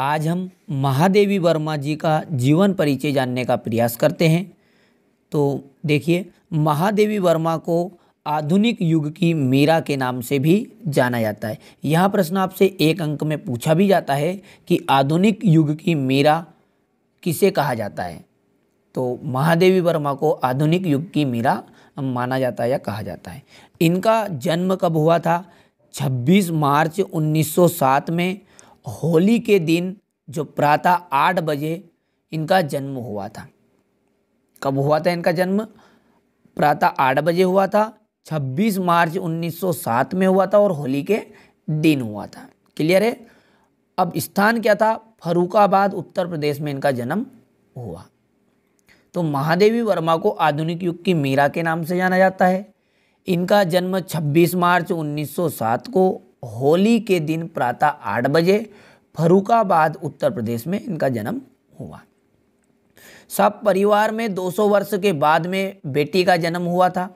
आज हम महादेवी वर्मा जी का जीवन परिचय जानने का प्रयास करते हैं तो देखिए महादेवी वर्मा को आधुनिक युग की मीरा के नाम से भी जाना जाता है यह प्रश्न आपसे एक अंक में पूछा भी जाता है कि आधुनिक युग की मीरा किसे कहा जाता है तो महादेवी वर्मा को आधुनिक युग की मीरा माना जाता है या कहा जाता है इनका जन्म कब हुआ था 26 मार्च 1907 में होली के दिन जो प्रातः आठ बजे इनका जन्म हुआ था कब हुआ था इनका जन्म प्रातः आठ बजे हुआ था 26 मार्च 1907 में हुआ था और होली के दिन हुआ था क्लियर है अब स्थान क्या था फरुखाबाद उत्तर प्रदेश में इनका जन्म हुआ तो महादेवी वर्मा को आधुनिक युग की मीरा के नाम से जाना जाता है इनका जन्म 26 मार्च 1907 को होली के दिन प्रातः आठ बजे फरुखाबाद उत्तर प्रदेश में इनका जन्म हुआ सब परिवार में 200 वर्ष के बाद में बेटी का जन्म हुआ था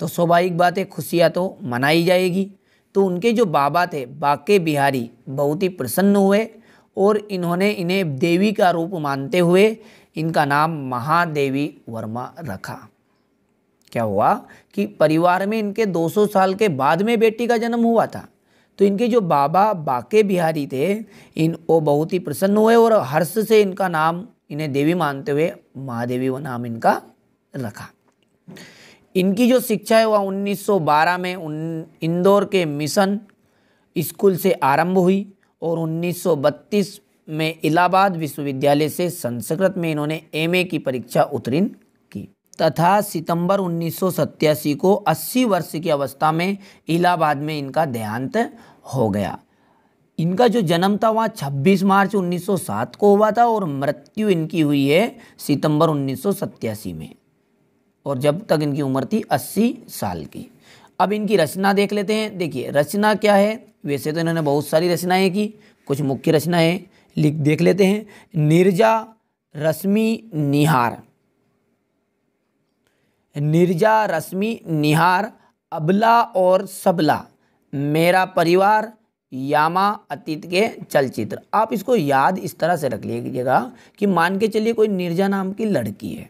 तो स्वाभाविक बात है खुशियाँ तो मनाई जाएगी तो उनके जो बाबा थे बाके बिहारी बहुत ही प्रसन्न हुए और इन्होंने इन्हें देवी का रूप मानते हुए इनका नाम महादेवी वर्मा रखा क्या हुआ कि परिवार में इनके 200 साल के बाद में बेटी का जन्म हुआ था तो इनके जो बाबा बाके बिहारी थे इन वो बहुत ही प्रसन्न हुए और हर्ष से इनका नाम इन्हें देवी मानते हुए महादेवी वो नाम इनका रखा इनकी जो शिक्षा है वह 1912 में उन इंदौर के मिशन स्कूल से आरंभ हुई और 1932 में इलाहाबाद विश्वविद्यालय से संस्कृत में इन्होंने एमए की परीक्षा उत्तीर्ण तथा सितंबर उन्नीस को 80 वर्ष की अवस्था में इलाहाबाद में इनका देहांत हो गया इनका जो जन्म था वहाँ 26 मार्च 1907 को हुआ था और मृत्यु इनकी हुई है सितंबर उन्नीस में और जब तक इनकी उम्र थी 80 साल की अब इनकी रचना देख लेते हैं देखिए रचना क्या है वैसे तो इन्होंने बहुत सारी रचनाएँ की कुछ मुख्य रचनाएँ लिख देख लेते हैं निर्जा रश्मि निहार निर्जा रश्मि निहार अबला और सबला मेरा परिवार यामा अतीत के चलचित्र आप इसको याद इस तरह से रख लीजिएगा कि मान के चलिए कोई निर्जा नाम की लड़की है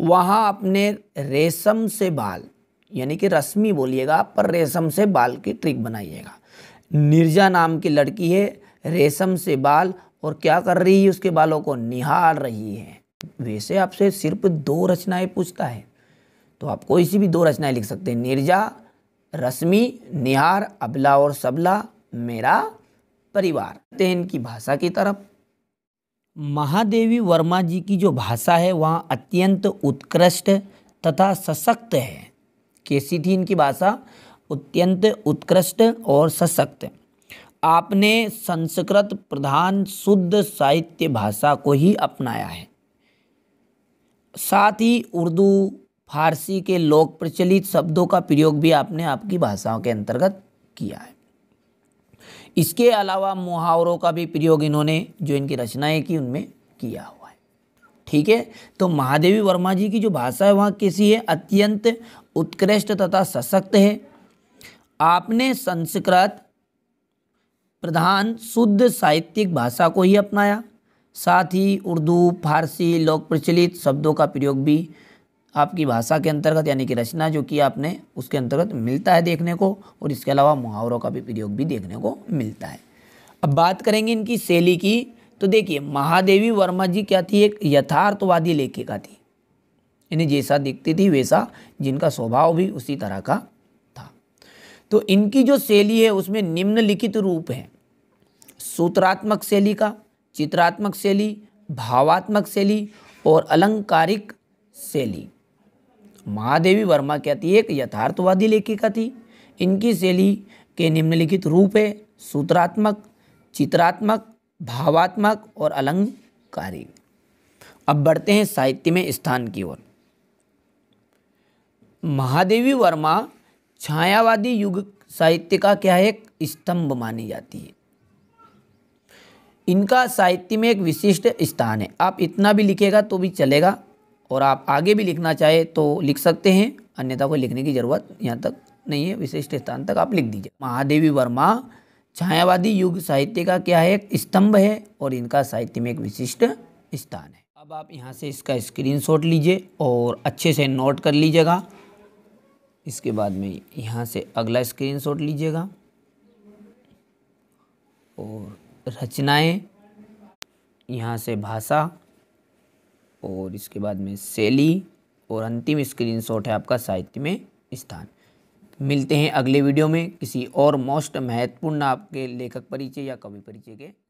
वहाँ अपने रेशम से बाल यानी कि रश्मि बोलिएगा पर रेशम से बाल की ट्रिक बनाइएगा निर्जा नाम की लड़की है रेशम से बाल और क्या कर रही है उसके बालों को निहार रही है वैसे आपसे सिर्फ दो रचनाएं पूछता है तो आप कोई सी भी दो रचनाएं लिख सकते हैं निर्जा रश्मि निहार अबला और सबला मेरा परिवार इनकी भाषा की तरफ महादेवी वर्मा जी की जो भाषा है वह अत्यंत उत्कृष्ट तथा सशक्त है कैसी थी इनकी भाषा अत्यंत उत्कृष्ट और सशक्त आपने संस्कृत प्रधान शुद्ध साहित्य भाषा को ही अपनाया है साथ ही उर्दू फारसी के लोक प्रचलित शब्दों का प्रयोग भी आपने आपकी भाषाओं के अंतर्गत किया है इसके अलावा मुहावरों का भी प्रयोग इन्होंने जो इनकी रचनाएं की उनमें किया हुआ है ठीक है तो महादेवी वर्मा जी की जो भाषा है वहाँ कैसी है अत्यंत उत्कृष्ट तथा सशक्त है आपने संस्कृत प्रधान शुद्ध साहित्यिक भाषा को ही अपनाया साथ ही उर्दू फारसी लोक प्रचलित शब्दों का प्रयोग भी आपकी भाषा के अंतर्गत यानी कि रचना जो की आपने उसके अंतर्गत मिलता है देखने को और इसके अलावा मुहावरों का भी प्रयोग भी देखने को मिलता है अब बात करेंगे इनकी शैली की तो देखिए महादेवी वर्मा जी क्या थी एक यथार्थवादी लेखिका थी इन्हें जैसा दिखती थी वैसा जिनका स्वभाव भी उसी तरह का था तो इनकी जो शैली है उसमें निम्नलिखित रूप है सूत्रात्मक शैली का चित्रात्मक शैली भावात्मक शैली और अलंकारिक शैली महादेवी वर्मा क्या थी एक यथार्थवादी लेखिका थी इनकी शैली के निम्नलिखित रूप है सूत्रात्मक चित्रात्मक भावात्मक और अलंकारी अब बढ़ते हैं साहित्य में स्थान की ओर महादेवी वर्मा छायावादी युग साहित्य का क्या है एक स्तंभ मानी जाती है इनका साहित्य में एक विशिष्ट स्थान है आप इतना भी लिखेगा तो भी चलेगा और आप आगे भी लिखना चाहे तो लिख सकते हैं अन्यथा को लिखने की ज़रूरत यहाँ तक नहीं है विशिष्ट स्थान तक आप लिख दीजिए महादेवी वर्मा छायावादी युग साहित्य का क्या है एक स्तंभ है और इनका साहित्य में एक विशिष्ट स्थान है अब आप यहाँ से इसका स्क्रीनशॉट लीजिए और अच्छे से नोट कर लीजिएगा इसके बाद में यहाँ से अगला स्क्रीनशॉट लीजिएगा और रचनाएं यहाँ से भाषा और इसके बाद में शैली और अंतिम स्क्रीन है आपका साहित्य में स्थान मिलते हैं अगले वीडियो में किसी और मोस्ट महत्वपूर्ण आपके लेखक परिचय या कवि परिचय के